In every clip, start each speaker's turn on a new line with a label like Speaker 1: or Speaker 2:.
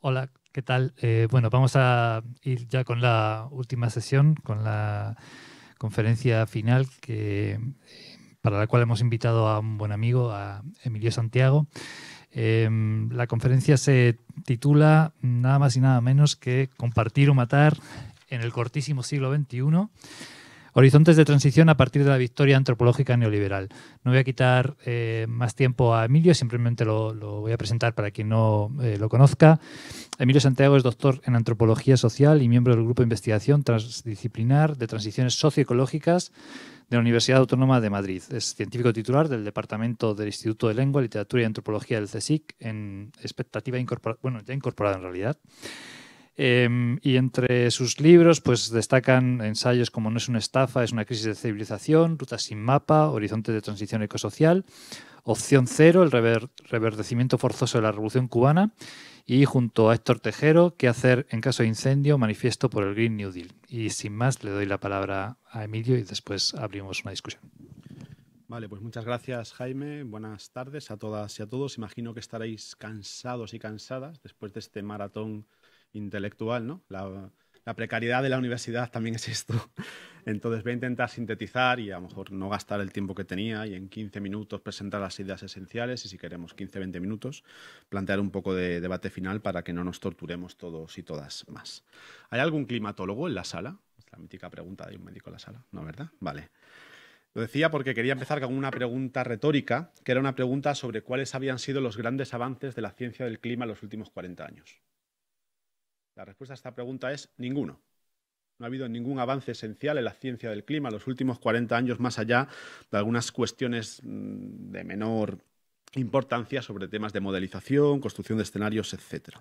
Speaker 1: Hola, ¿qué tal? Eh, bueno, vamos a
Speaker 2: ir ya con la última sesión, con la conferencia final que, para la cual hemos invitado a un buen amigo, a Emilio Santiago. Em, la conferencia se titula nada más y nada menos que Compartir o Matar en el cortísimo siglo XXI Horizontes de transición a partir de la victoria antropológica neoliberal. No voy a quitar eh, más tiempo a Emilio, simplemente lo, voy a presentar para quien no eh, lo conozca. Emilio Santiago es doctor en antropología social y miembro del grupo de investigación transdisciplinar de transiciones socioecológicas de la Universidad Autónoma de Madrid. Es científico titular del Departamento del Instituto de Lengua, Literatura y Antropología del CSIC, en expectativa incorporada, bueno, ya incorporada en realidad. Em, y entre sus libros pues, destacan ensayos como No es una estafa, es una crisis de civilización, Ruta sin mapa, Horizonte de transición ecosocial, Opción Cero, el reverdecimiento forzoso de la Revolución Cubana, y junto a Héctor Tejero, ¿Qué hacer en caso de incendio? Manifiesto por el Green New Deal. Y sin más, le doy la palabra a Emilio y después abrimos una discusión.
Speaker 1: Vale, pues muchas gracias Jaime. Buenas tardes a todas y a todos. Imagino que estaréis cansados y cansadas después de este maratón intelectual, ¿no? La, precariedad de la universidad también es esto. Entonces voy a intentar sintetizar y a lo mejor no gastar el tiempo que tenía y en 15 minutos presentar las ideas esenciales y si queremos 15-20 minutos plantear un poco de debate final para que no nos torturemos todos y todas más. ¿Hay algún climatólogo en la sala? Es la mítica pregunta de un médico en la sala, ¿no verdad? Vale. Lo decía porque quería empezar con una pregunta retórica, que era una pregunta sobre cuáles habían sido los grandes avances de la ciencia del clima en los últimos 40 años. La respuesta a esta pregunta es ninguno. No ha habido ningún avance esencial en la ciencia del clima en los últimos 40 años, más allá de algunas cuestiones mm, de menor importancia sobre temas de modelización, construcción de escenarios, etc.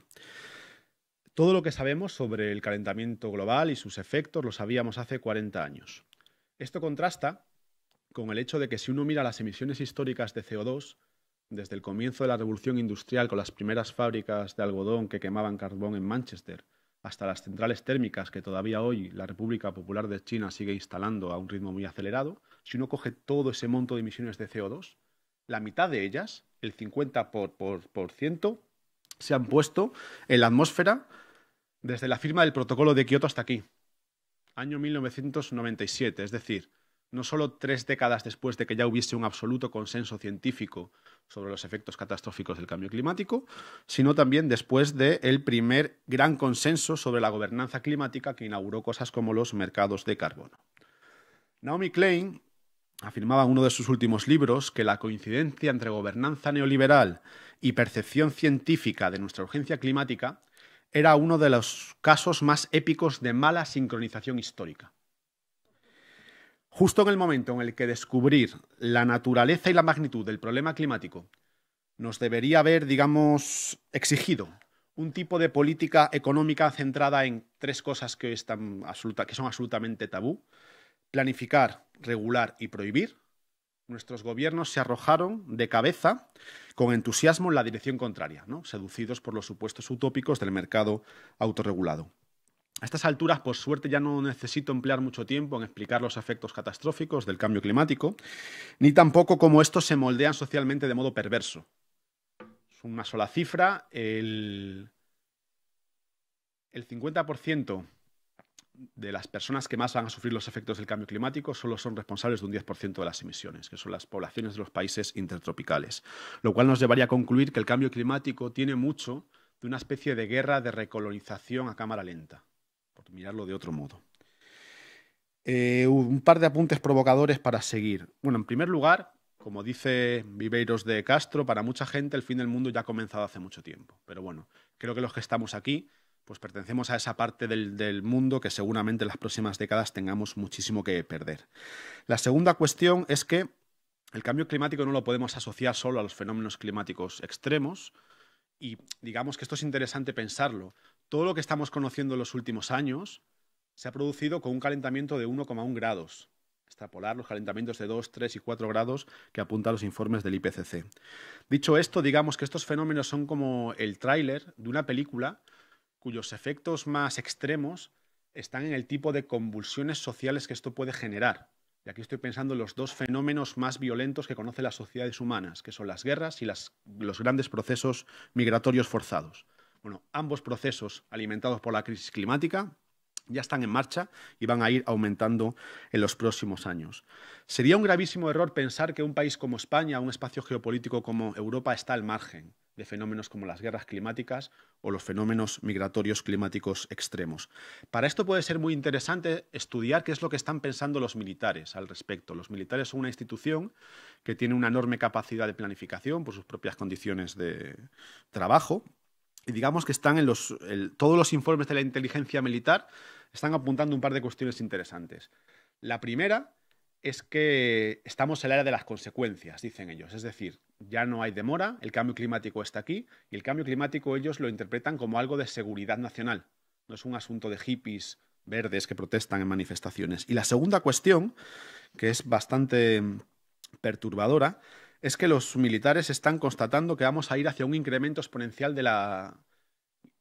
Speaker 1: Todo lo que sabemos sobre el calentamiento global y sus efectos lo sabíamos hace 40 años. Esto contrasta con el hecho de que si uno mira las emisiones históricas de CO2, desde el comienzo de la revolución industrial con las primeras fábricas de algodón que quemaban carbón en Manchester, hasta las centrales térmicas que todavía hoy la República Popular de China sigue instalando a un ritmo muy acelerado, si uno coge todo ese monto de emisiones de CO2, la mitad de ellas, el 50%, ciento, se han puesto en la atmósfera desde la firma del protocolo de Kioto hasta aquí, año 1997, es decir, no solo tres décadas después de que ya hubiese un absoluto consenso científico sobre los efectos catastróficos del cambio climático, sino también después del primer gran consenso sobre la gobernanza climática que inauguró cosas como los mercados de carbono. Naomi Klein afirmaba en uno de sus últimos libros que la coincidencia entre gobernanza neoliberal y percepción científica de nuestra urgencia climática era uno de los casos más épicos de mala sincronización histórica. Justo en el momento en el que descubrir la naturaleza y la magnitud del problema climático nos debería haber, digamos, exigido un tipo de política económica centrada en tres cosas que, que son absolutamente tabú. Planificar, regular y prohibir. Nuestros gobiernos se arrojaron de cabeza con entusiasmo en la dirección contraria, ¿no? seducidos por los supuestos utópicos del mercado autorregulado. A estas alturas, por suerte, ya no necesito emplear mucho tiempo en explicar los efectos catastróficos del cambio climático, ni tampoco cómo estos se moldean socialmente de modo perverso. Es una sola cifra, el, 50% de las personas que más van a sufrir los efectos del cambio climático solo son responsables de un 10% de las emisiones, que son las poblaciones de los países intertropicales, lo cual nos llevaría a concluir que el cambio climático tiene mucho de una especie de guerra de recolonización a cámara lenta por mirarlo de otro modo. Eh, un par de apuntes provocadores para seguir. Bueno, en primer lugar, como dice Viveiros de Castro, para mucha gente el fin del mundo ya ha comenzado hace mucho tiempo. Pero bueno, creo que los que estamos aquí, pues pertenecemos a esa parte del, del mundo que seguramente en las próximas décadas tengamos muchísimo que perder. La segunda cuestión es que el cambio climático no lo podemos asociar solo a los fenómenos climáticos extremos, y digamos que esto es interesante pensarlo, todo lo que estamos conociendo en los últimos años se ha producido con un calentamiento de 1,1 grados. Extrapolar los calentamientos de 2, 3 y 4 grados que apuntan los informes del IPCC. Dicho esto, digamos que estos fenómenos son como el tráiler de una película cuyos efectos más extremos están en el tipo de convulsiones sociales que esto puede generar. Y aquí estoy pensando en los dos fenómenos más violentos que conocen las sociedades humanas, que son las guerras y los grandes procesos migratorios forzados. Bueno, ambos procesos alimentados por la crisis climática ya están en marcha y van a ir aumentando en los próximos años. Sería un gravísimo error pensar que un país como España, un espacio geopolítico como Europa, está al margen de fenómenos como las guerras climáticas o los fenómenos migratorios climáticos extremos. Para esto puede ser muy interesante estudiar qué es lo que están pensando los militares al respecto. Los militares son una institución que tiene una enorme capacidad de planificación por sus propias condiciones de trabajo, y digamos que están en los, todos los informes de la inteligencia militar están apuntando un par de cuestiones interesantes. La primera es que estamos en la era de las consecuencias, dicen ellos. Es decir, ya no hay demora, el cambio climático está aquí y el cambio climático ellos lo interpretan como algo de seguridad nacional. No es un asunto de hippies verdes que protestan en manifestaciones. Y la segunda cuestión, que es bastante mm, perturbadora, es que los militares están constatando que vamos a ir hacia un incremento exponencial de la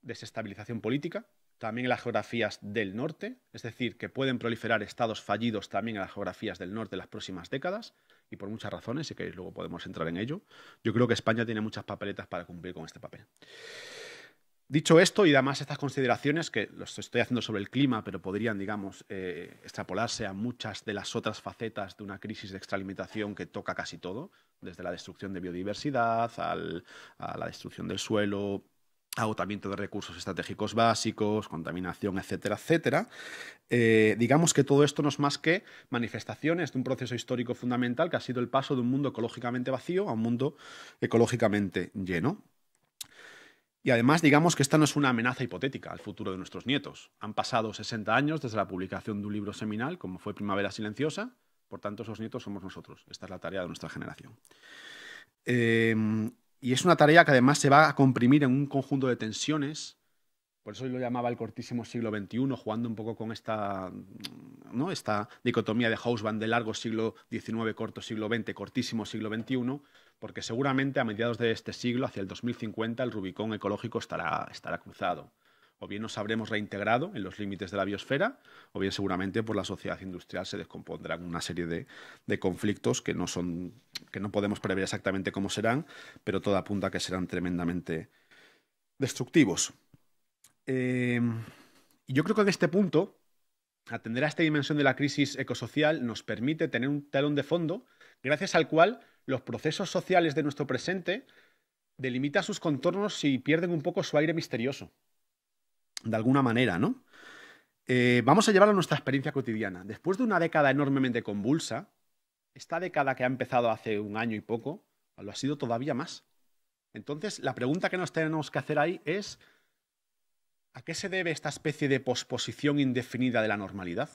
Speaker 1: desestabilización política, también en las geografías del norte, es decir, que pueden proliferar estados fallidos también en las geografías del norte en las próximas décadas, y por muchas razones, y que luego podemos entrar en ello. Yo creo que España tiene muchas papeletas para cumplir con este papel. Dicho esto, y además estas consideraciones, que los estoy haciendo sobre el clima, pero podrían, digamos, eh, extrapolarse a muchas de las otras facetas de una crisis de extralimitación que toca casi todo, desde la destrucción de biodiversidad a la destrucción del suelo, agotamiento de recursos estratégicos básicos, contaminación, etcétera, etcétera. Eh, digamos que todo esto no es más que manifestaciones de un proceso histórico fundamental que ha sido el paso de un mundo ecológicamente vacío a un mundo ecológicamente lleno. Y además, digamos que esta no es una amenaza hipotética al futuro de nuestros nietos. Han pasado 60 años desde la publicación de un libro seminal, como fue Primavera Silenciosa, por tanto, esos nietos somos nosotros. Esta es la tarea de nuestra generación. Eh, y es una tarea que además se va a comprimir en un conjunto de tensiones por eso lo llamaba el cortísimo siglo XXI, jugando un poco con esta, mm, ¿no? esta dicotomía de Hausband de largo siglo XIX, corto siglo XX, cortísimo siglo XXI, porque seguramente a mediados de este siglo, hacia el 2050, el Rubicón ecológico estará, cruzado. O bien nos habremos reintegrado en los límites de la biosfera, o bien seguramente por la sociedad industrial se descompondrán una serie de, de conflictos que no, son, que no podemos prever exactamente cómo serán, pero todo apunta a que serán tremendamente destructivos. Eh, yo creo que en este punto, atender a esta dimensión de la crisis ecosocial nos permite tener un talón de fondo gracias al cual los procesos sociales de nuestro presente delimitan sus contornos y pierden un poco su aire misterioso. De alguna manera, ¿no? Eh, vamos a llevarlo a nuestra experiencia cotidiana. Después de una década enormemente convulsa, esta década que ha empezado hace un año y poco, lo ha sido todavía más. Entonces, la pregunta que nos tenemos que hacer ahí es, ¿A qué se debe esta especie de posposición indefinida de la normalidad?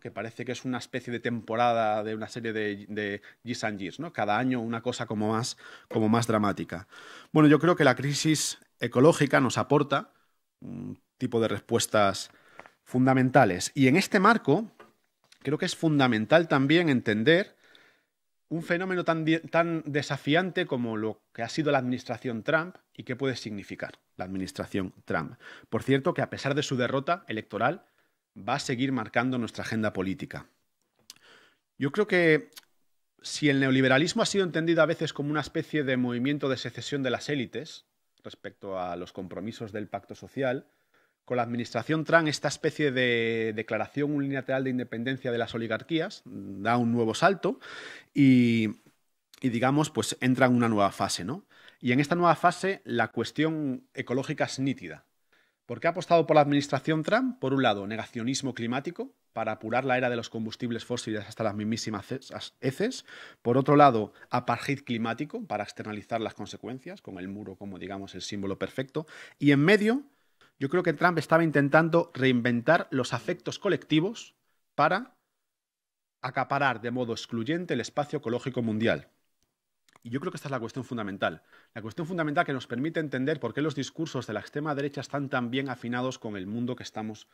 Speaker 1: que parece que es una especie de temporada de una serie de, de and years, ¿no? cada año una cosa como más, como más dramática. Bueno, yo creo que la crisis ecológica nos aporta un tipo de respuestas fundamentales. Y en este marco, creo que es fundamental también entender un fenómeno tan, desafiante como lo que ha sido la administración Trump y qué puede significar la administración Trump. Por cierto, que a pesar de su derrota electoral, va a seguir marcando nuestra agenda política. Yo creo que si el neoliberalismo ha sido entendido a veces como una especie de movimiento de secesión de las élites respecto a los compromisos del pacto social, con la administración Trump esta especie de declaración unilateral de independencia de las oligarquías mm, da un nuevo salto y, digamos, pues entra en una nueva fase, ¿no? Y en esta nueva fase la cuestión ecológica es nítida. Porque ha apostado por la administración Trump? Por un lado, negacionismo climático, para apurar la era de los combustibles fósiles hasta las mismísimas heces. Por otro lado, apartheid climático, para externalizar las consecuencias, con el muro como, digamos, el símbolo perfecto. Y en medio, yo creo que Trump estaba intentando reinventar los afectos colectivos para acaparar de modo excluyente el espacio ecológico mundial. Y yo creo que esta es la cuestión fundamental. La cuestión fundamental que nos permite entender por qué los discursos de la extrema derecha están tan bien afinados con el mundo que estamos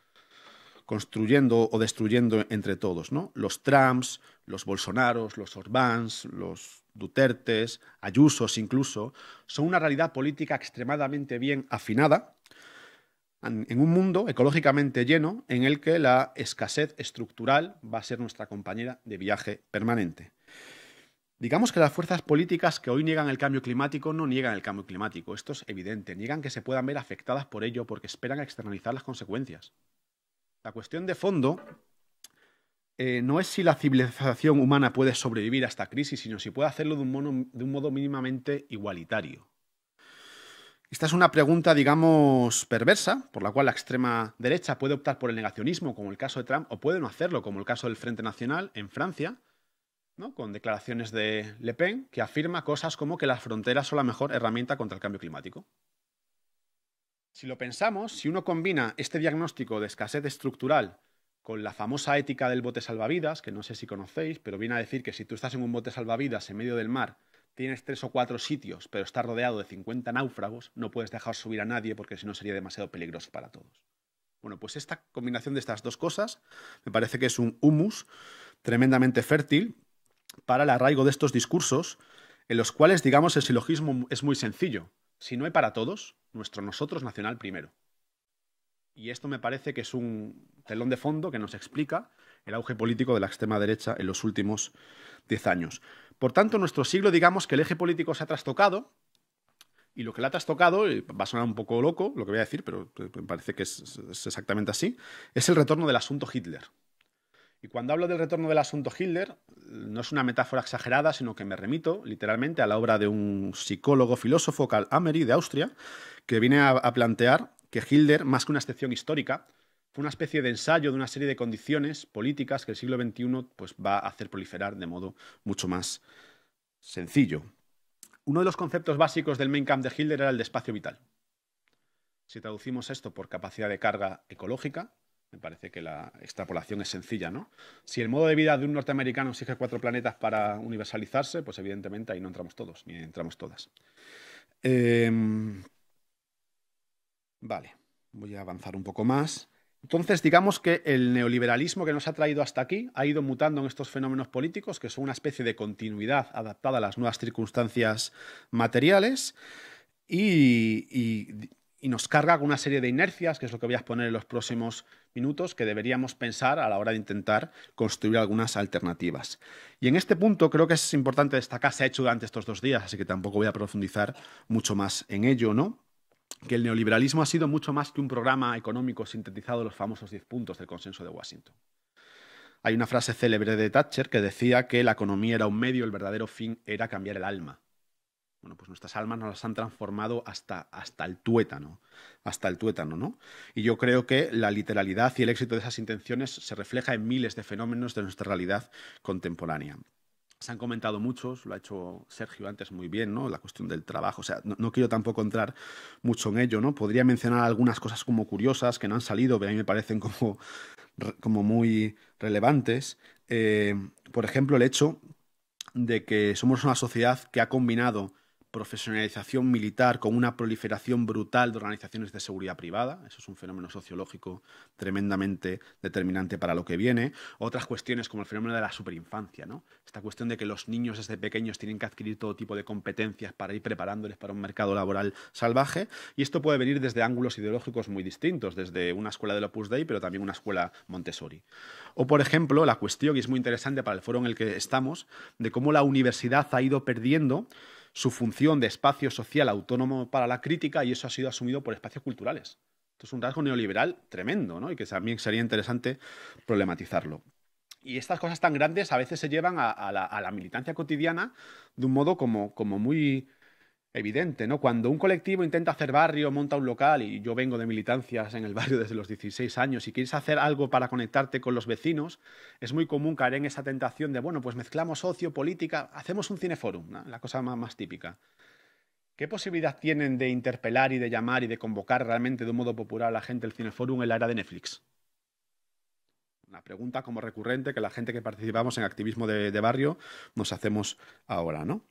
Speaker 1: construyendo o destruyendo entre todos, ¿no? Los Trumps, los Bolsonaros, los Orbáns, los Dutertes, Ayusos incluso, son una realidad política extremadamente bien afinada en un mundo ecológicamente lleno en el que la escasez estructural va a ser nuestra compañera de viaje permanente. Digamos que las fuerzas políticas que hoy niegan el cambio climático no niegan el cambio climático, esto es evidente, niegan que se puedan ver afectadas por ello porque esperan externalizar las consecuencias. La cuestión de fondo eh, no es si la civilización humana puede sobrevivir a esta crisis, sino si puede hacerlo de un modo mínimamente igualitario. Esta es una pregunta, digamos, perversa, por la cual la extrema derecha puede optar por el negacionismo, como el caso de Trump, o puede no hacerlo, como el caso del Frente Nacional en Francia, ¿no? con declaraciones de Le Pen, que afirma cosas como que las fronteras son la mejor herramienta contra el cambio climático. Si lo pensamos, si uno combina este diagnóstico de escasez estructural con la famosa ética del bote salvavidas, que no sé si conocéis, pero viene a decir que si tú estás en un bote salvavidas en medio del mar tienes tres o cuatro sitios, pero estás rodeado de 50 náufragos, no puedes dejar subir a nadie porque si no sería demasiado peligroso para todos. Bueno, pues esta combinación de estas dos cosas me parece que es un humus tremendamente fértil para el arraigo de estos discursos, en los cuales, digamos, el silogismo es muy sencillo. Si no hay para todos, nuestro nosotros nacional primero. Y esto me parece que es un telón de fondo que nos explica el auge político de la extrema derecha en los últimos diez años. Por tanto, nuestro siglo, digamos que el eje político se ha trastocado, y lo que le ha trastocado, va a sonar un poco loco lo que voy a decir, pero me parece que es, exactamente así, es el retorno del asunto Hitler. Y cuando hablo del retorno del asunto Hitler, no es una metáfora exagerada, sino que me remito literalmente a la obra de un psicólogo filósofo, Karl Amery, de Austria, que viene a plantear que Hitler, más que una excepción histórica, una especie de ensayo de una serie de condiciones políticas que el siglo XXI pues, va a hacer proliferar de modo mucho más sencillo. Uno de los conceptos básicos del Main Camp de Hitler era el de espacio vital. Si traducimos esto por capacidad de carga ecológica, me parece que la extrapolación es sencilla, ¿no? Si el modo de vida de un norteamericano exige cuatro planetas para universalizarse, pues evidentemente ahí no entramos todos, ni entramos todas. Em, vale, voy a avanzar un poco más. Entonces, digamos que el neoliberalismo que nos ha traído hasta aquí ha ido mutando en estos fenómenos políticos, que son una especie de continuidad adaptada a las nuevas circunstancias materiales, y, nos carga con una serie de inercias, que es lo que voy a exponer en los próximos minutos, que deberíamos pensar a la hora de intentar construir algunas alternativas. Y en este punto creo que es importante destacar, se ha hecho durante estos dos días, así que tampoco voy a profundizar mucho más en ello, ¿no? que el neoliberalismo ha sido mucho más que un programa económico sintetizado en los famosos diez puntos del consenso de Washington. Hay una frase célebre de Thatcher que decía que la economía era un medio, el verdadero fin era cambiar el alma. Bueno, pues nuestras almas nos las han transformado hasta, hasta el tuétano, hasta el tuétano, ¿no? Y yo creo que la literalidad y el éxito de esas intenciones se refleja en miles de fenómenos de nuestra realidad contemporánea se han comentado muchos, lo ha hecho Sergio antes muy bien, ¿no? La cuestión del trabajo. O sea, no, quiero tampoco entrar mucho en ello, ¿no? Podría mencionar algunas cosas como curiosas que no han salido, pero a mí me parecen como, como muy relevantes. Eh, por ejemplo, el hecho de que somos una sociedad que ha combinado profesionalización militar con una proliferación brutal de organizaciones de seguridad privada. Eso es un fenómeno sociológico tremendamente determinante para lo que viene. Otras cuestiones como el fenómeno de la superinfancia, ¿no? Esta cuestión de que los niños desde pequeños tienen que adquirir todo tipo de competencias para ir preparándoles para un mercado laboral salvaje. Y esto puede venir desde ángulos ideológicos muy distintos, desde una escuela de Opus Dei, pero también una escuela Montessori. O, por ejemplo, la cuestión, y es muy interesante para el foro en el que estamos, de cómo la universidad ha ido perdiendo su función de espacio social autónomo para la crítica y eso ha sido asumido por espacios culturales. Esto es un rasgo neoliberal tremendo ¿no? y que también sería interesante problematizarlo. Y estas cosas tan grandes a veces se llevan a, la, militancia cotidiana de un modo como muy, evidente, ¿no? Cuando un colectivo intenta hacer barrio, monta un local, y yo vengo de militancias en el barrio desde los 16 años, y quieres hacer algo para conectarte con los vecinos, es muy común caer en esa tentación de, bueno, pues mezclamos socio, política, hacemos un cineforum, la cosa más, típica. ¿Qué posibilidad tienen de interpelar y de llamar y de convocar realmente de un modo popular a la gente el cineforum en la era de Netflix? Una pregunta como recurrente que la gente que participamos en activismo de barrio nos hacemos ahora, ¿no?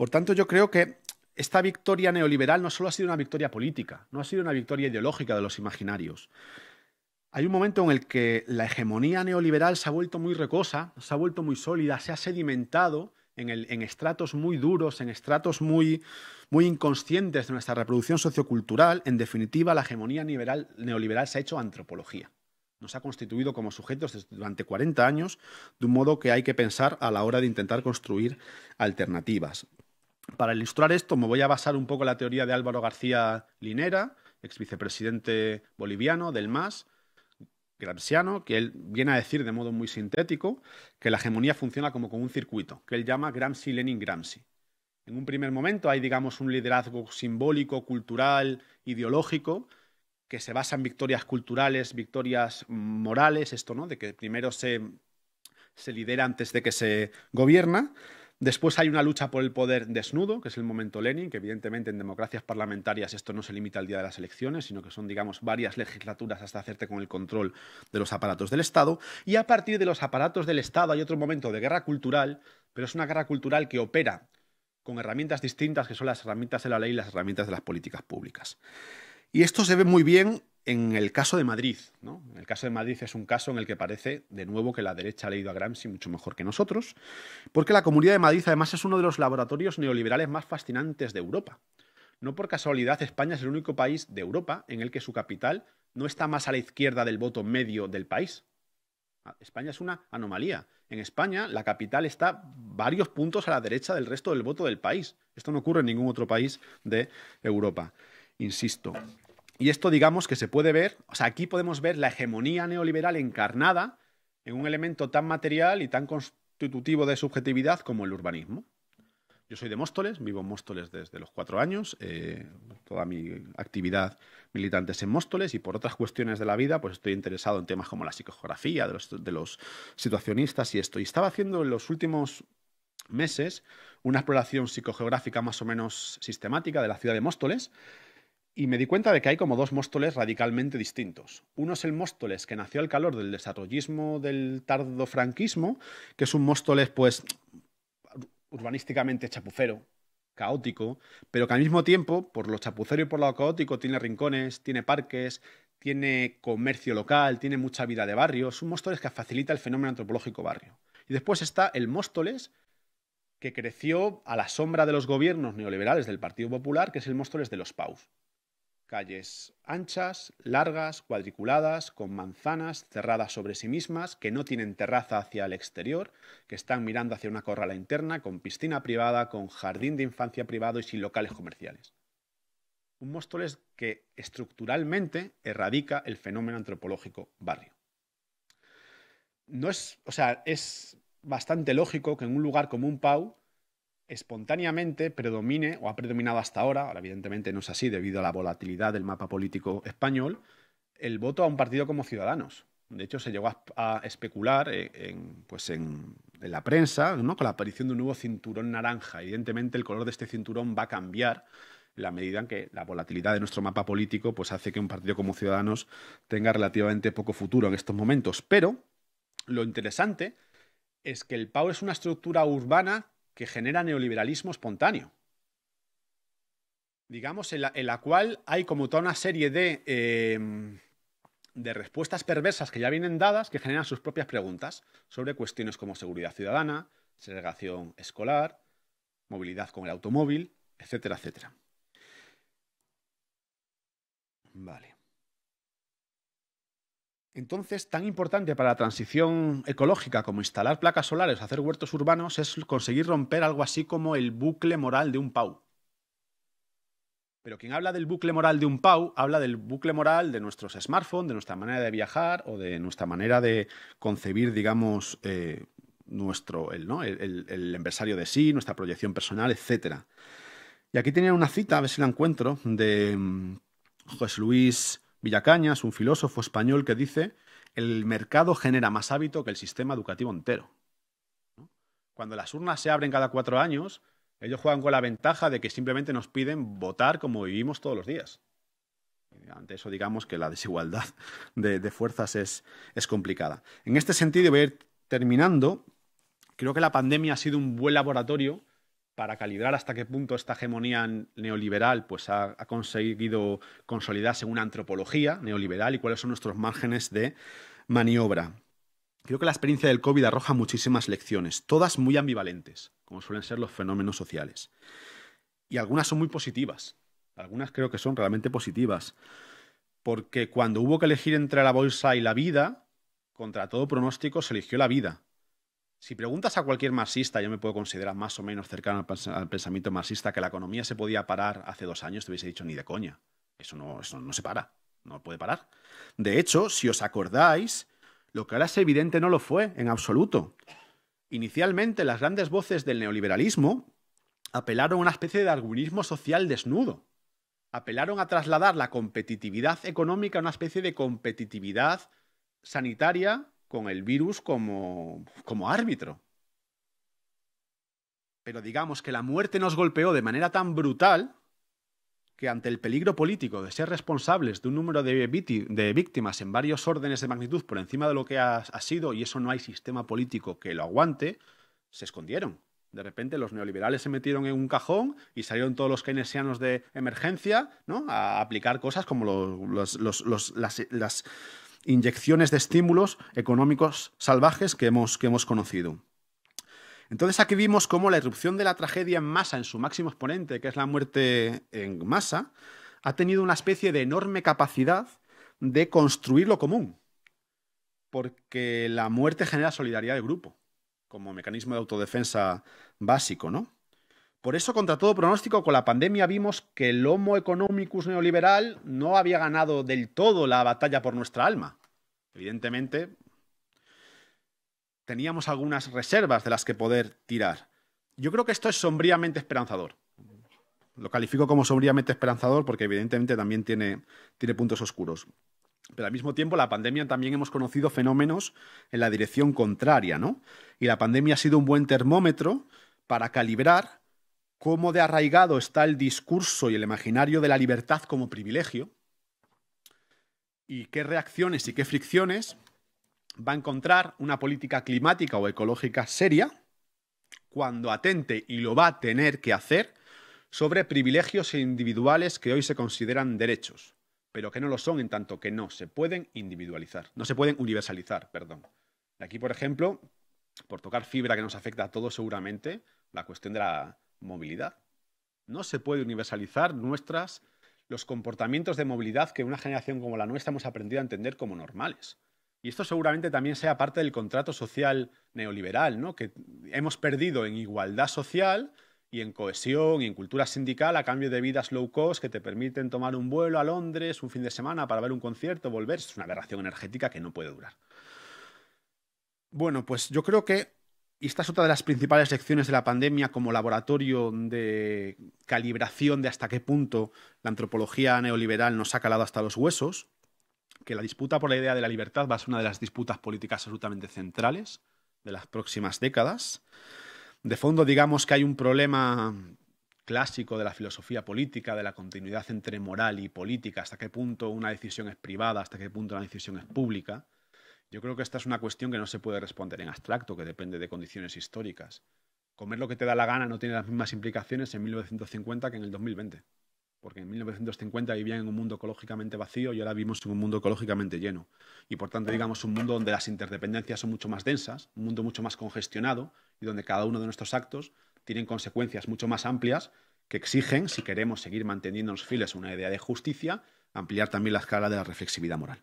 Speaker 1: Por tanto, yo creo que esta victoria neoliberal no solo ha sido una victoria política, no ha sido una victoria ideológica de los imaginarios. Hay un momento en el que la hegemonía neoliberal se ha vuelto muy recosa, se ha vuelto muy sólida, se ha sedimentado en, estratos muy duros, en estratos muy, inconscientes de nuestra reproducción sociocultural, en definitiva, la hegemonía neoliberal se ha hecho antropología. Nos ha constituido como sujetos durante 40 años de un modo que hay que pensar a la hora de intentar construir alternativas. Para ilustrar esto me voy a basar un poco en la teoría de Álvaro García Linera, ex vicepresidente boliviano del MAS, Gramsciano, que él viene a decir de modo muy sintético que la hegemonía funciona como con un circuito, que él llama Gramsci-Lenin-Gramsci. En un primer momento hay, digamos, un liderazgo simbólico, cultural, ideológico, que se basa en victorias culturales, victorias morales, esto, ¿no? De que primero se, se lidera antes de que se gobierna. Después hay una lucha por el poder desnudo, que es el momento Lenin, que evidentemente en democracias parlamentarias esto no se limita al día de las elecciones, sino que son, digamos, varias legislaturas hasta hacerte con el control de los aparatos del Estado. Y a partir de los aparatos del Estado hay otro momento de guerra cultural, pero es una guerra cultural que opera con herramientas distintas, que son las herramientas de la ley y las herramientas de las políticas públicas. Y esto se ve muy bien en el caso de Madrid, ¿no? En el caso de Madrid es un caso en el que parece, de nuevo, que la derecha ha leído a Gramsci mucho mejor que nosotros, porque la Comunidad de Madrid además es uno de los laboratorios neoliberales más fascinantes de Europa. No por casualidad, España es el único país de Europa en el que su capital no está más a la izquierda del voto medio del país. Ah, España es una anomalía. En España, la capital está varios puntos a la derecha del resto del voto del país. Esto no ocurre en ningún otro país de Europa. Insisto, y esto digamos que se puede ver, o sea, aquí podemos ver la hegemonía neoliberal encarnada en un elemento tan material y tan constitutivo de subjetividad como el urbanismo. Yo soy de Móstoles, vivo en Móstoles desde los cuatro años, eh, toda mi actividad militante es en Móstoles y por otras cuestiones de la vida pues estoy interesado en temas como la psicogeografía de los, de los situacionistas y esto. Y estaba haciendo en los últimos meses una exploración psicogeográfica más o menos sistemática de la ciudad de Móstoles y me di cuenta de que hay como dos Móstoles radicalmente distintos. Uno es el Móstoles que nació al calor del desarrollismo del franquismo, que es un Móstoles, pues, urbanísticamente chapucero, caótico, pero que al mismo tiempo, por lo chapucero y por lo caótico, tiene rincones, tiene parques, tiene comercio local, tiene mucha vida de barrio. Es un Móstoles que facilita el fenómeno antropológico barrio. Y después está el Móstoles, que creció a la sombra de los gobiernos neoliberales del Partido Popular, que es el Móstoles de los Paus Calles anchas, largas, cuadriculadas, con manzanas cerradas sobre sí mismas, que no tienen terraza hacia el exterior, que están mirando hacia una corrala interna, con piscina privada, con jardín de infancia privado y sin locales comerciales. Un Móstoles que estructuralmente erradica el fenómeno antropológico barrio. No es, o sea, es bastante lógico que en un lugar como un Pau espontáneamente predomine o ha predominado hasta ahora, ahora evidentemente no es así debido a la volatilidad del mapa político español, el voto a un partido como Ciudadanos. De hecho, se llegó a, especular eh, en, pues en, la prensa ¿no? con la aparición de un nuevo cinturón naranja. Evidentemente, el color de este cinturón va a cambiar en la medida en que la volatilidad de nuestro mapa político pues, hace que un partido como Ciudadanos tenga relativamente poco futuro en estos momentos. Pero lo interesante es que el PAU es una estructura urbana que genera neoliberalismo espontáneo. Digamos, en la, cual hay como toda una serie de, em, de respuestas perversas que ya vienen dadas que generan sus propias preguntas sobre cuestiones como seguridad ciudadana, segregación escolar, movilidad con el automóvil, etcétera, etcétera. Vale. Entonces, tan importante para la transición ecológica como instalar placas solares hacer huertos urbanos es conseguir romper algo así como el bucle moral de un PAU. Pero quien habla del bucle moral de un PAU habla del bucle moral de nuestros smartphones, de nuestra manera de viajar o de nuestra manera de concebir, digamos, eh, nuestro, el, ¿no? el, el empresario de sí, nuestra proyección personal, etc. Y aquí tenía una cita, a ver si la encuentro, de mm, José Luis Villacañas, un filósofo español que dice, el mercado genera más hábito que el sistema educativo entero. Cuando las urnas se abren cada cuatro años, ellos juegan con la ventaja de que simplemente nos piden votar como vivimos todos los días. Ante eso digamos que la desigualdad de, fuerzas es, es complicada. En este sentido, voy a ir terminando. Creo que la pandemia ha sido un buen laboratorio para calibrar hasta qué punto esta hegemonía neoliberal pues, ha, conseguido consolidarse en una antropología neoliberal y cuáles son nuestros márgenes de maniobra. Creo que la experiencia del COVID arroja muchísimas lecciones, todas muy ambivalentes, como suelen ser los fenómenos sociales. Y algunas son muy positivas, algunas creo que son realmente positivas, porque cuando hubo que elegir entre la bolsa y la vida, contra todo pronóstico se eligió la vida si preguntas a cualquier marxista, yo me puedo considerar más o menos cercano al pensamiento marxista, que la economía se podía parar hace dos años, te hubiese dicho ni de coña. Eso no, no se para, no puede parar. De hecho, si os acordáis, lo que ahora es evidente no lo fue en absoluto. Inicialmente, las grandes voces del neoliberalismo apelaron a una especie de darwinismo social desnudo. Apelaron a trasladar la competitividad económica a una especie de competitividad sanitaria con el virus como, como árbitro. Pero digamos que la muerte nos golpeó de manera tan brutal que ante el peligro político de ser responsables de un número de, víctimas en varios órdenes de magnitud por encima de lo que ha, sido, y eso no hay sistema político que lo aguante, se escondieron. De repente los neoliberales se metieron en un cajón y salieron todos los keynesianos de emergencia ¿no? a aplicar cosas como los, las, las, inyecciones de estímulos económicos salvajes que hemos, conocido. Entonces aquí vimos cómo la irrupción de la tragedia en masa en su máximo exponente, que es la muerte en masa, ha tenido una especie de enorme capacidad de construir lo común, porque la muerte genera solidaridad de grupo, como mecanismo de autodefensa básico, ¿no? Por eso, contra todo pronóstico, con la pandemia vimos que el Homo economicus neoliberal no había ganado del todo la batalla por nuestra alma. Evidentemente, teníamos algunas reservas de las que poder tirar. Yo creo que esto es sombríamente esperanzador. Lo califico como sombríamente esperanzador porque evidentemente también tiene, tiene puntos oscuros. Pero al mismo tiempo, la pandemia también hemos conocido fenómenos en la dirección contraria, ¿no? Y la pandemia ha sido un buen termómetro para calibrar cómo de arraigado está el discurso y el imaginario de la libertad como privilegio y qué reacciones y qué fricciones va a encontrar una política climática o ecológica seria cuando atente y lo va a tener que hacer sobre privilegios individuales que hoy se consideran derechos, pero que no lo son en tanto que no se pueden individualizar, no se pueden universalizar, perdón. Aquí, por ejemplo, por tocar fibra que nos afecta a todos seguramente, la cuestión de la, movilidad. No se puede universalizar nuestras, los comportamientos de movilidad que una generación como la nuestra hemos aprendido a entender como normales. Y esto seguramente también sea parte del contrato social neoliberal, ¿no? que hemos perdido en igualdad social y en cohesión y en cultura sindical a cambio de vidas low cost que te permiten tomar un vuelo a Londres un fin de semana para ver un concierto, volver. Es una aberración energética que no puede durar. Bueno, pues yo creo que y esta es otra de las principales lecciones de la pandemia como laboratorio de calibración de hasta qué punto la antropología neoliberal nos ha calado hasta los huesos, que la disputa por la idea de la libertad va a ser una de las disputas políticas absolutamente centrales de las próximas décadas. De fondo, digamos que hay un problema clásico de la filosofía política, de la continuidad entre moral y política, hasta qué punto una decisión es privada, hasta qué punto una decisión es pública. Yo creo que esta es una cuestión que no se puede responder en abstracto, que depende de condiciones históricas. Comer lo que te da la gana no tiene las mismas implicaciones en 1950 que en el 2020. Porque en 1950 vivían en un mundo ecológicamente vacío y ahora vivimos en un mundo ecológicamente lleno. Y por tanto, digamos, un mundo donde las interdependencias son mucho más densas, un mundo mucho más congestionado y donde cada uno de nuestros actos tienen consecuencias mucho más amplias que exigen, si queremos seguir manteniéndonos fieles a una idea de justicia, ampliar también la escala de la reflexividad moral.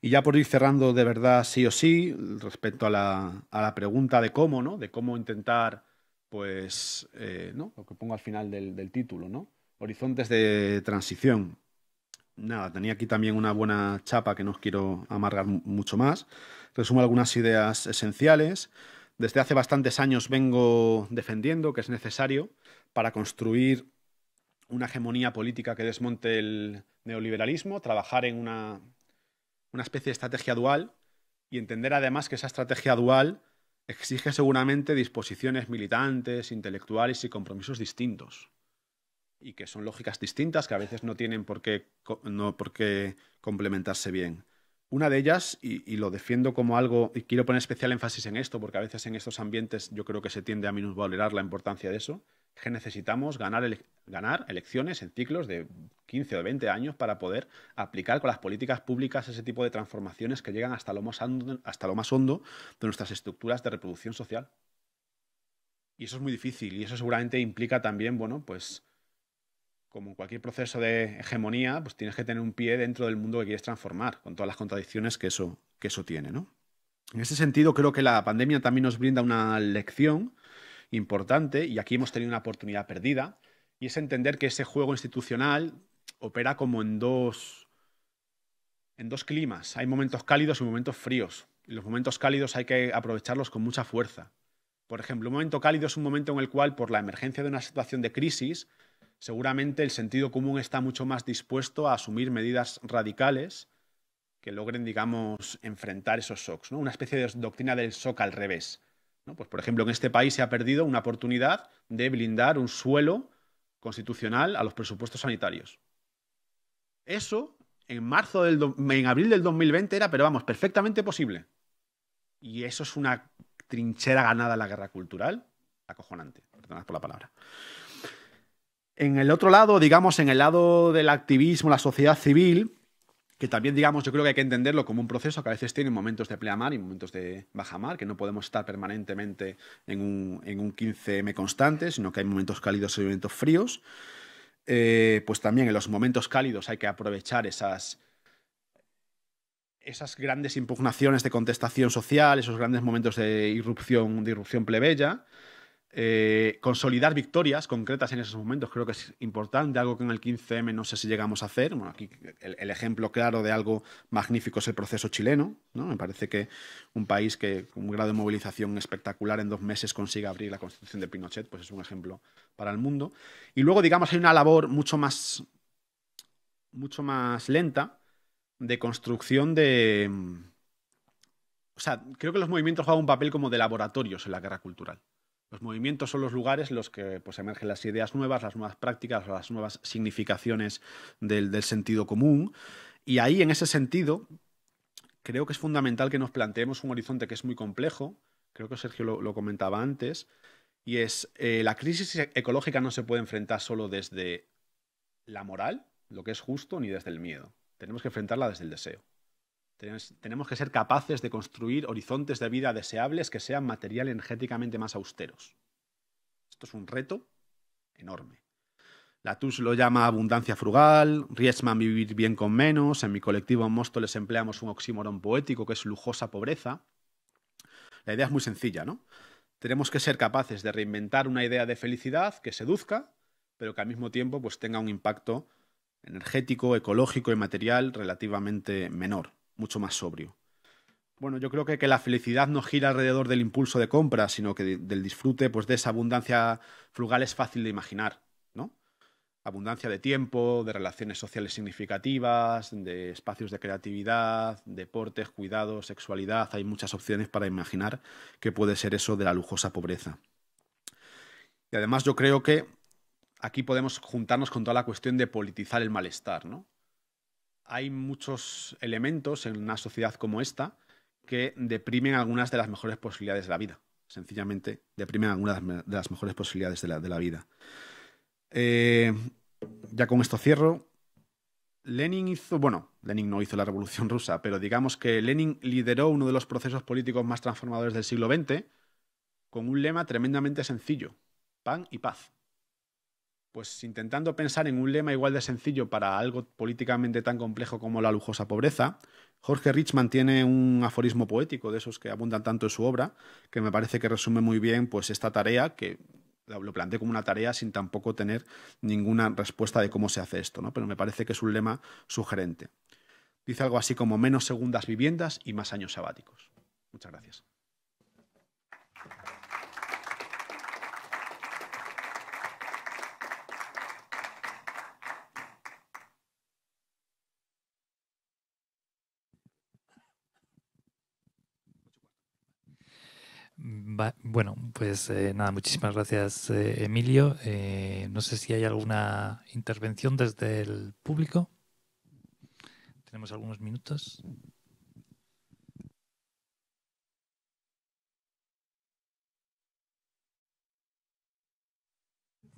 Speaker 1: Y ya por ir cerrando de verdad sí o sí, respecto a la, pregunta de cómo, ¿no? De cómo intentar, pues, eh, ¿no? Lo que pongo al final del, del, título, ¿no? Horizontes de transición. Nada, tenía aquí también una buena chapa que no os quiero amargar mucho más. Resumo algunas ideas esenciales. Desde hace bastantes años vengo defendiendo que es necesario para construir una hegemonía política que desmonte el neoliberalismo, trabajar en una una especie de estrategia dual y entender además que esa estrategia dual exige seguramente disposiciones militantes, intelectuales y compromisos distintos. Y que son lógicas distintas que a veces no tienen por qué, no por qué complementarse bien. Una de ellas, y, lo defiendo como algo, y quiero poner especial énfasis en esto, porque a veces en estos ambientes yo creo que se tiende a minusvalorar la importancia de eso, que necesitamos ganar, ganar elecciones en ciclos de 15 o 20 años para poder aplicar con las políticas públicas ese tipo de transformaciones que llegan hasta lo más hondo, hasta lo más hondo de nuestras estructuras de reproducción social. Y eso es muy difícil y eso seguramente implica también, bueno, pues como cualquier proceso de hegemonía, pues tienes que tener un pie dentro del mundo que quieres transformar, con todas las contradicciones que eso, que eso tiene, ¿no? En ese sentido, creo que la pandemia también nos brinda una lección importante, y aquí hemos tenido una oportunidad perdida, y es entender que ese juego institucional opera como en dos, en dos climas. Hay momentos cálidos y momentos fríos. Y los momentos cálidos hay que aprovecharlos con mucha fuerza. Por ejemplo, un momento cálido es un momento en el cual, por la emergencia de una situación de crisis, seguramente el sentido común está mucho más dispuesto a asumir medidas radicales que logren, digamos, enfrentar esos shocks. Una especie de doctrina del shock al revés. Pues, por ejemplo, en este país se ha perdido una oportunidad de blindar un suelo constitucional a los presupuestos sanitarios. Eso en marzo del en abril del 2020 era, pero vamos, perfectamente posible. Y eso es una trinchera ganada en la guerra cultural, acojonante, perdonad por la palabra. En el otro lado, digamos, en el lado del activismo, la sociedad civil, que también, digamos, yo creo que hay que entenderlo como un proceso que a veces tiene momentos de pleamar y momentos de bajamar, que no podemos estar permanentemente en un, en 15M constante, sino que hay momentos cálidos y momentos fríos. Eh, pues también en los momentos cálidos hay que aprovechar esas, esas grandes impugnaciones de contestación social, esos grandes momentos de irrupción, de irrupción plebeya. Eh, consolidar victorias concretas en esos momentos creo que es importante, algo que en el 15M no sé si llegamos a hacer. Bueno, aquí el, ejemplo claro de algo magnífico es el proceso chileno. Me parece que un país que con un grado de movilización espectacular en dos meses consiga abrir la constitución de Pinochet, pues es un ejemplo para el mundo. Y luego, digamos, hay una labor mucho más, mucho más lenta de construcción de... O sea, creo que los movimientos juegan un papel como de laboratorios en la guerra cultural. Los movimientos son los lugares en los que pues, emergen las ideas nuevas, las nuevas prácticas, las nuevas significaciones del, sentido común. Y ahí, en ese sentido, creo que es fundamental que nos planteemos un horizonte que es muy complejo, creo que Sergio lo, comentaba antes, y es eh, la crisis e-, ecológica no se puede enfrentar solo desde la moral, lo que es justo, ni desde el miedo. Tenemos que enfrentarla desde el deseo. Tenemos, que ser capaces de construir horizontes de vida deseables que sean material energéticamente más austeros. Esto es un reto enorme. TUS lo llama abundancia frugal, Riesman vivir bien con menos, en mi colectivo en les empleamos un oxímoron poético que es lujosa pobreza. La idea es muy sencilla, ¿no? Tenemos que ser capaces de reinventar una idea de felicidad que seduzca, pero que al mismo tiempo pues, tenga un impacto energético, ecológico y material relativamente menor mucho más sobrio. Bueno, yo creo que, que, la felicidad no gira alrededor del impulso de compra, sino que del disfrute pues, de esa abundancia frugal es fácil de imaginar, ¿no? Abundancia de tiempo, de relaciones sociales significativas, de espacios de creatividad, deportes, cuidados, sexualidad. Hay muchas opciones para imaginar qué puede ser eso de la lujosa pobreza. Y además yo creo que aquí podemos juntarnos con toda la cuestión de politizar el malestar, ¿no? hay muchos elementos en una sociedad como esta que deprimen algunas de las mejores posibilidades de la vida. Sencillamente, deprimen algunas de las mejores posibilidades de la, vida. Eh, ya con esto cierro. Lenin hizo, bueno, Lenin no hizo la revolución rusa, pero digamos que Lenin lideró uno de los procesos políticos más transformadores del siglo XX con un lema tremendamente sencillo, pan y paz. Pues intentando pensar en un lema igual de sencillo para algo políticamente tan complejo como la lujosa pobreza, Jorge Richman tiene un aforismo poético de esos que abundan tanto en su obra, que me parece que resume muy bien pues esta tarea que lo planteé como una tarea sin tampoco tener ninguna respuesta de cómo se hace esto, ¿no? Pero me parece que es un lema sugerente. Dice algo así como menos segundas viviendas y más años sabáticos. Muchas gracias.
Speaker 2: bueno, pues eh, nada, muchísimas gracias eh, Emilio. Eh, no sé si hay alguna intervención desde el público. Tenemos algunos minutos.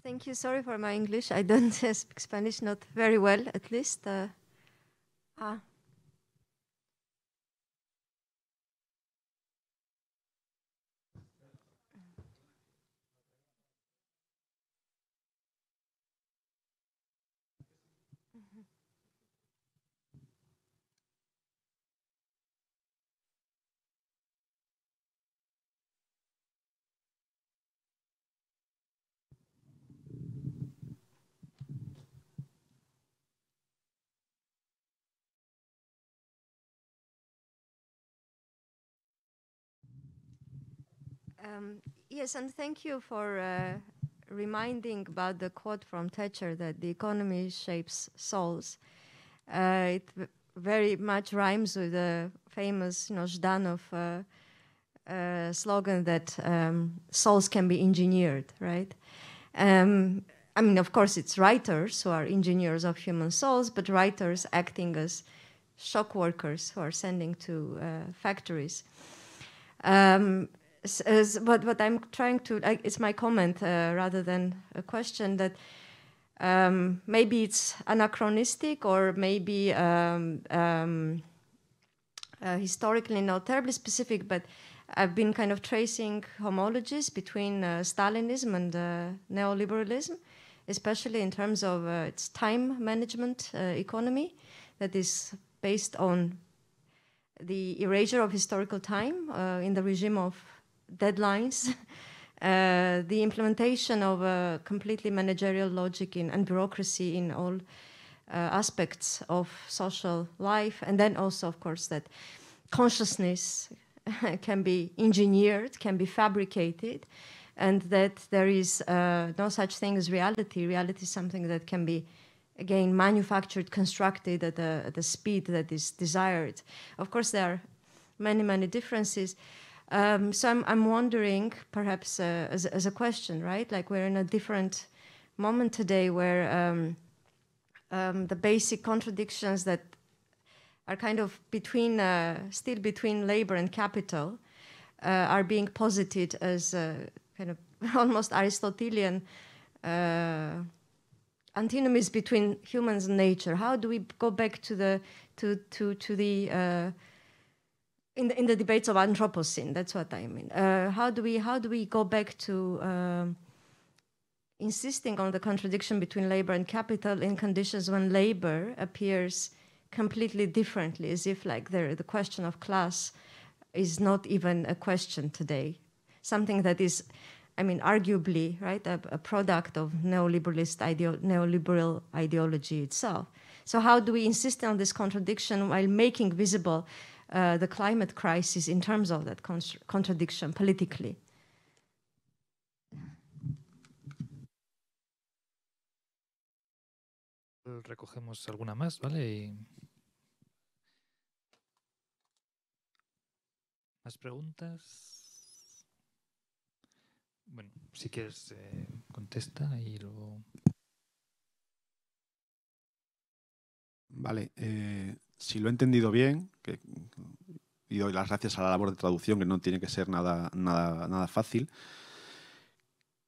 Speaker 3: Thank you. Sorry for my English. I don't speak Spanish, not very well, uh, ah. Um, yes, and thank you for uh, reminding about the quote from Thatcher that the economy shapes souls. Uh, it very much rhymes with the famous you know, Zhdanov uh, uh, slogan that um, souls can be engineered, right? Um, I mean, of course, it's writers who are engineers of human souls, but writers acting as shock workers who are sending to uh, factories. Um, but what I'm trying to, it's my comment uh, rather than a question that um, maybe it's anachronistic or maybe um, um, uh, historically not terribly specific, but I've been kind of tracing homologies between uh, Stalinism and uh, neoliberalism, especially in terms of uh, its time management uh, economy that is based on the erasure of historical time uh, in the regime of deadlines, uh, the implementation of a uh, completely managerial logic in, and bureaucracy in all uh, aspects of social life, and then also, of course, that consciousness can be engineered, can be fabricated, and that there is uh, no such thing as reality. Reality is something that can be again manufactured constructed at the, at the speed that is desired of course there are many many differences um, so I'm, I'm, wondering, perhaps uh, as, as, a question, right? Like we're in a different moment today where um, um, the basic contradictions that are kind of between, uh, still between labor and capital, uh, are being posited as uh, kind of almost Aristotelian uh, antinomies between humans and nature. How do we go back to the to to to the uh, in the, in the debates of Anthropocene. That's what I mean. Uh, how do we how do we go back to uh, insisting on the contradiction between labor and capital in conditions when labor appears completely differently, as if like the the question of class is not even a question today. Something that is, I mean, arguably right a, a product of neoliberalist ideo- neoliberal ideology itself. So how do we insist on this contradiction while making visible uh, the climate crisis in terms of that contradiction politically.
Speaker 2: Recogemos alguna más, ¿vale? ¿Más preguntas? Bueno, si quieres, eh, contesta y luego.
Speaker 1: Vale. Eh, si lo he entendido bien, y doy las gracias a la labor de traducción, que no tiene que ser nada, nada, fácil,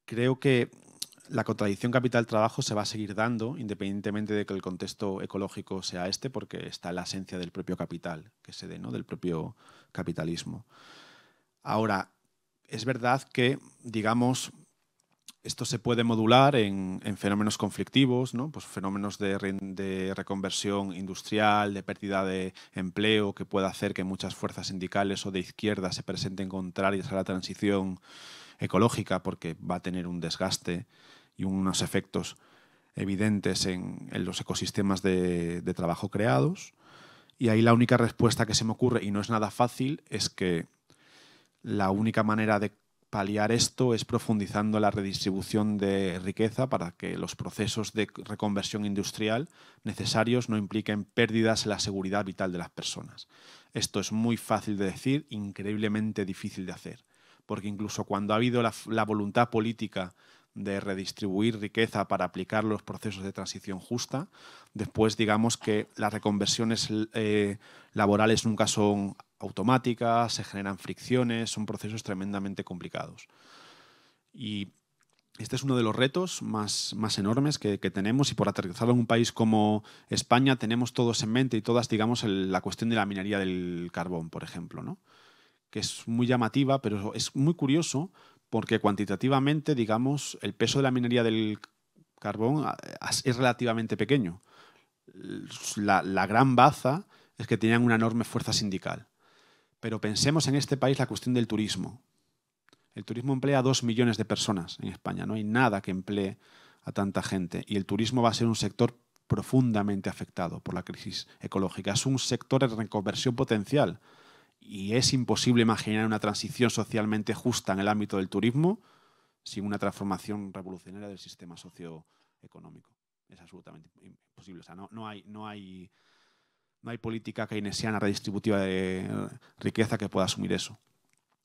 Speaker 1: creo que la contradicción capital-trabajo se va a seguir dando independientemente de que el contexto ecológico sea este, porque está en la esencia del propio capital, que se dé, ¿no? del propio capitalismo. Ahora, es verdad que, digamos, esto se puede modular en, fenómenos conflictivos, ¿no? pues fenómenos de, reconversión industrial, de pérdida de empleo, que pueda hacer que muchas fuerzas sindicales o de izquierda se presenten contrarias a la transición ecológica porque va a tener un desgaste y unos efectos evidentes en, los ecosistemas de trabajo creados. Y ahí la única respuesta que se me ocurre, y no es nada fácil, es que la única manera de Paliar esto es profundizando la redistribución de riqueza para que los procesos de reconversión industrial necesarios no impliquen pérdidas en la seguridad vital de las personas. Esto es muy fácil de decir, increíblemente difícil de hacer, porque incluso cuando ha habido la, voluntad política de redistribuir riqueza para aplicar los procesos de transición justa. Después, digamos que las reconversiones eh, laborales nunca son automáticas, se generan fricciones, son procesos tremendamente complicados. Y este es uno de los retos más, enormes que, tenemos y por aterrizarlo en un país como España tenemos todos en mente y todas, digamos, la cuestión de la minería del carbón, por ejemplo, ¿no? que es muy llamativa, pero es muy curioso porque cuantitativamente, digamos, el peso de la minería del carbón ah, es relativamente pequeño. La, la gran baza es que tenían una enorme fuerza sindical. Pero pensemos en este país la cuestión del turismo. El turismo emplea a dos millones de personas en España. No hay nada que emplee a tanta gente. Y el turismo va a ser un sector profundamente afectado por la crisis ecológica. Es un sector de reconversión potencial. Y es imposible imaginar una transición socialmente justa en el ámbito del turismo sin una transformación revolucionaria del sistema socioeconómico. Es absolutamente imposible. O sea, no, no hay, no hay no hay política keynesiana redistributiva de riqueza que pueda asumir eso.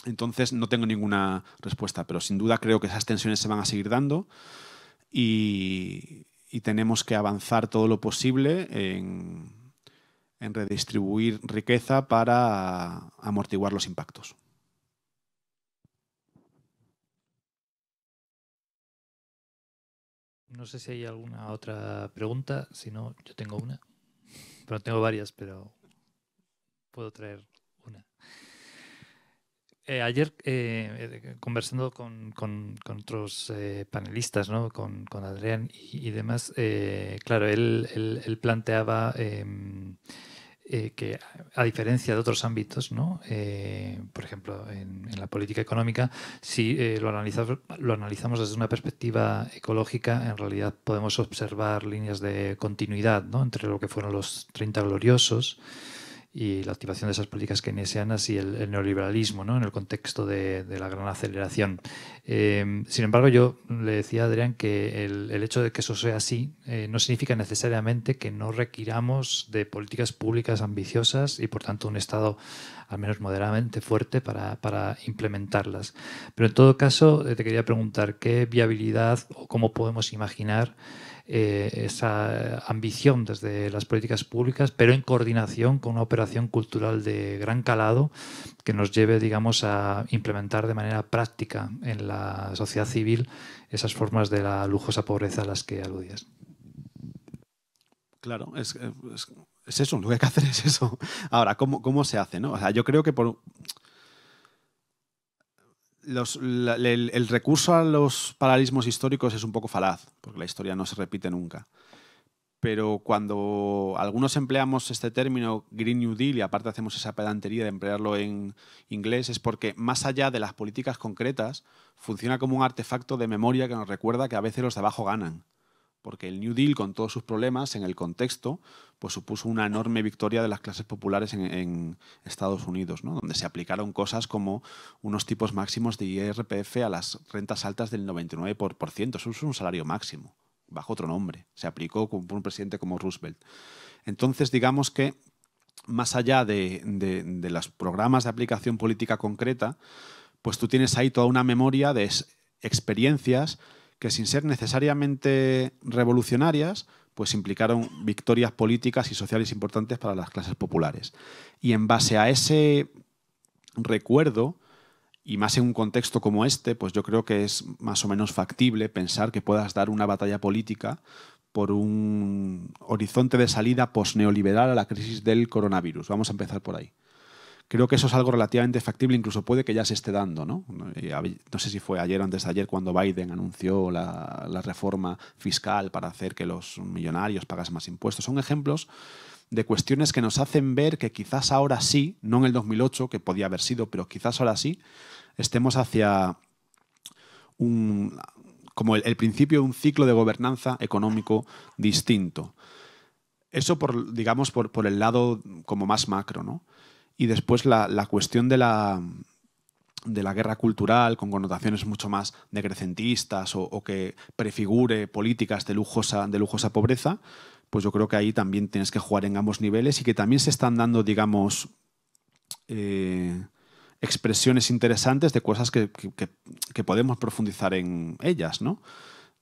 Speaker 1: Entonces, no tengo ninguna respuesta, pero sin duda creo que esas tensiones se van a seguir dando y, tenemos que avanzar todo lo posible en redistribuir riqueza para amortiguar los impactos.
Speaker 2: No sé si hay alguna otra pregunta, si no, yo tengo una pero tengo varias, pero puedo traer una. Eh, ayer, eh, conversando con, otros eh, panelistas, ¿no? con, Adrián y, demás, claro, él, él planteaba em, eh, que, a diferencia de otros ámbitos, ¿no? Eh, por ejemplo, en, la política económica, si eh, lo, analizamos, lo analizamos desde una perspectiva ecológica, en realidad podemos observar líneas de continuidad ¿no? entre lo que fueron los 30 gloriosos, y la activación de esas políticas keynesianas y el, neoliberalismo ¿no? en el contexto de, la gran aceleración. Em, sin embargo, yo le decía a Adrián que el, hecho de que eso sea así eh, no significa necesariamente que no requiramos de políticas públicas ambiciosas y, por tanto, un Estado al menos moderadamente fuerte para implementarlas. Pero en todo caso, eh, te quería preguntar qué viabilidad o cómo podemos imaginar eh, esa ambición desde las políticas públicas, pero en coordinación con una operación cultural de gran calado que nos lleve, digamos, a implementar de manera práctica en la sociedad civil esas formas de la lujosa pobreza a las que aludías.
Speaker 1: Claro, es, eso, lo que hay que hacer es eso. Ahora, ¿cómo, cómo se hace? yo creo que por el, el, recurso a los paralismos históricos es un poco falaz, porque la historia no se repite nunca. Pero cuando algunos empleamos este término Green New Deal y aparte hacemos esa pedantería de emplearlo en inglés, es porque más allá de las políticas concretas, funciona como un artefacto de memoria que nos recuerda que a veces los de abajo ganan. Porque el New Deal, con todos sus problemas, en el contexto, pues supuso una enorme victoria de las clases populares en, Estados Unidos, donde se aplicaron cosas como unos tipos máximos de IRPF a las rentas altas del 99%. Eso es un salario máximo, bajo otro nombre. Se aplicó por un presidente como Roosevelt. Entonces, digamos que más allá de los programas de aplicación política concreta, pues tú tienes ahí toda una memoria de experiencias que sin ser necesariamente revolucionarias, pues implicaron victorias políticas y sociales importantes para las clases populares. Y en base a ese recuerdo, y más en un contexto como este, pues yo creo que es más o menos factible pensar que puedas dar una batalla política por un horizonte de salida posneoliberal a la crisis del coronavirus. Vamos a empezar por ahí. Creo que eso es algo relativamente factible, incluso puede que ya se esté dando. No, no sé si fue ayer o antes de ayer cuando Biden anunció la, reforma fiscal para hacer que los millonarios pagasen más impuestos. Son ejemplos de cuestiones que nos hacen ver que quizás ahora sí, no en el 2008, que podía haber sido, pero quizás ahora sí, estemos hacia un, como el, principio de un ciclo de gobernanza económico distinto. Eso por, digamos, por, por el lado como más macro, ¿no? Y después la, cuestión de la, guerra cultural con connotaciones mucho más decrecentistas o, que prefigure políticas de lujosa, de lujosa pobreza, pues yo creo que ahí también tienes que jugar en ambos niveles y que también se están dando, digamos, eh, expresiones interesantes de cosas que, que podemos profundizar en ellas, ¿no?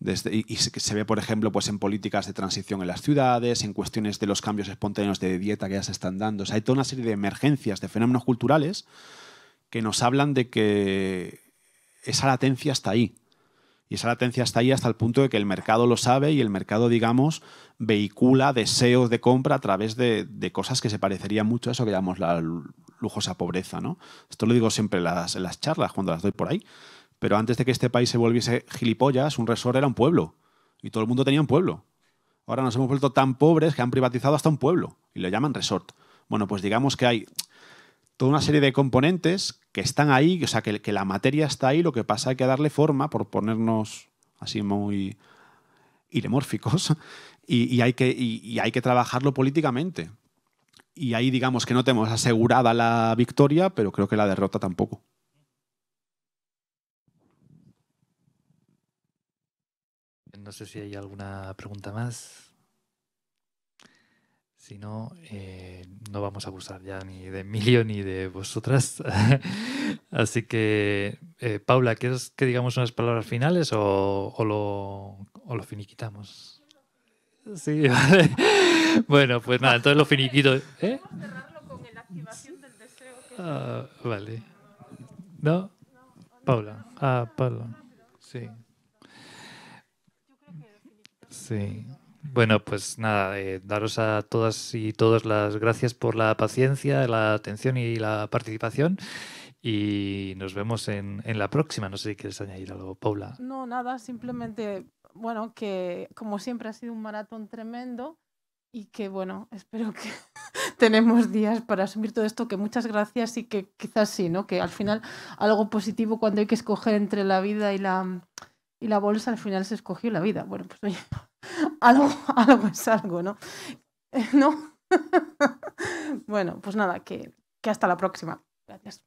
Speaker 1: y, se ve, por ejemplo, pues en políticas de transición en las ciudades, en cuestiones de los cambios espontáneos de dieta que ya se están dando. hay toda una serie de emergencias, de fenómenos culturales que nos hablan de que esa latencia está ahí. Y esa latencia está ahí hasta el punto de que el mercado lo sabe y el mercado, digamos, vehicula deseos de compra a través de, cosas que se parecerían mucho a eso que llamamos la lujosa pobreza, ¿no? Esto lo digo siempre en las charlas, cuando las doy por ahí. Pero antes de que este país se volviese gilipollas, un resort era un pueblo. Y todo el mundo tenía un pueblo. Ahora nos hemos vuelto tan pobres que han privatizado hasta un pueblo. Y lo llaman resort. Bueno, pues digamos que hay toda una serie de componentes que están ahí, o sea, que, la materia está ahí, lo que pasa es que darle forma, por ponernos así muy iremórficos. y, hay, que, y hay que trabajarlo políticamente. Y ahí digamos que no tenemos asegurada la victoria, pero creo que la derrota tampoco.
Speaker 2: no sé si hay alguna pregunta más. Si no, no vamos a abusar ya ni de Emilio ni de vosotras. Así que, Paula, ¿quieres que digamos unas palabras finales o, lo, o lo finiquitamos? Sí, vale. Bueno, pues nada, entonces lo finiquito. ¿eh? vale. ¿No? Paula. Ah, Paula. Sí. Sí. Bueno, pues nada, eh, daros a todas y todos las gracias por la paciencia, la atención y la participación. Y nos vemos en, la próxima. No sé si quieres añadir algo, Paula. No, nada, simplemente, bueno, que como siempre ha sido un maratón tremendo y que bueno, espero que
Speaker 1: tenemos días para asumir todo esto, que muchas gracias y que quizás sí, ¿no? Que al final algo positivo cuando hay que escoger entre la vida y la
Speaker 3: y la bolsa al final se escogió la vida. Bueno, pues oye, algo, algo es algo, ¿no? Eh, ¿No? bueno, pues nada, que, que hasta la próxima.
Speaker 2: Gracias.